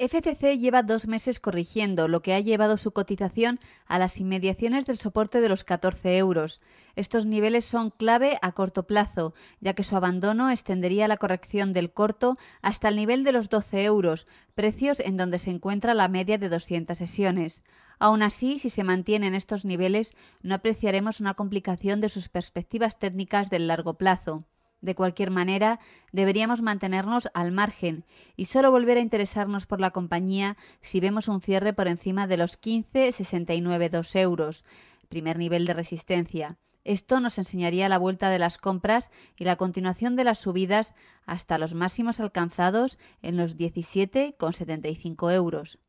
FCC lleva dos meses corrigiendo, lo que ha llevado su cotización a las inmediaciones del soporte de los 14 euros. Estos niveles son clave a corto plazo, ya que su abandono extendería la corrección del corto hasta el nivel de los 12 euros, precios en donde se encuentra la media de 200 sesiones. Aun así, si se mantienen estos niveles, no apreciaremos una complicación de sus perspectivas técnicas del largo plazo. De cualquier manera, deberíamos mantenernos al margen y solo volver a interesarnos por la compañía si vemos un cierre por encima de los 15,692 euros, primer nivel de resistencia. Esto nos enseñaría la vuelta de las compras y la continuación de las subidas hasta los máximos alcanzados en los 17,75 euros.